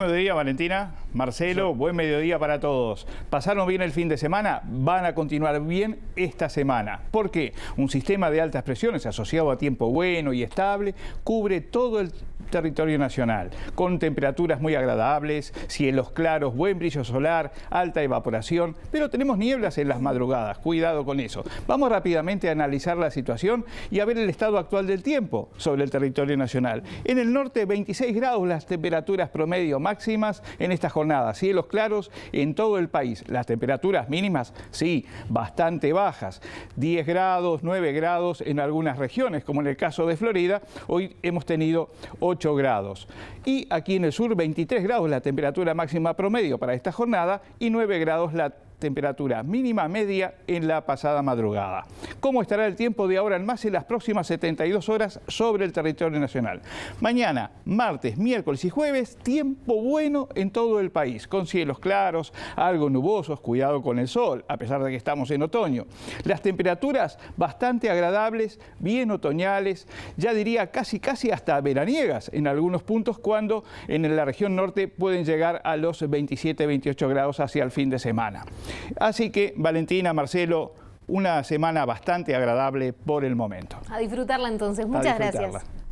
Buen mediodía, Valentina. Marcelo, buen mediodía para todos. ¿Pasaron bien el fin de semana? Van a continuar bien esta semana. ¿Por qué? Un sistema de altas presiones asociado a tiempo bueno y estable cubre todo el territorio nacional, con temperaturas muy agradables, cielos claros, buen brillo solar, alta evaporación, pero tenemos nieblas en las madrugadas, cuidado con eso. Vamos rápidamente a analizar la situación y a ver el estado actual del tiempo sobre el territorio nacional. En el norte 26 grados las temperaturas promedio máximas en esta jornada, cielos claros en todo el país, las temperaturas mínimas sí, bastante bajas, 10 grados, 9 grados en algunas regiones, como en el caso de Florida, hoy hemos tenido grados. Y aquí en el sur 23 grados la temperatura máxima promedio para esta jornada y 9 grados la temperatura mínima media en la pasada madrugada. ¿Cómo estará el tiempo de ahora en más en las próximas 72 horas sobre el territorio nacional? Mañana, martes, miércoles y jueves, tiempo bueno en todo el país, con cielos claros, algo nubosos, cuidado con el sol, a pesar de que estamos en otoño. Las temperaturas bastante agradables, bien otoñales, ya diría casi casi hasta veraniegas en algunos puntos cuando en la región norte pueden llegar a los 27-28 grados hacia el fin de semana. Así que, Valentina, Marcelo, una semana bastante agradable por el momento. A disfrutarla entonces. Muchas gracias.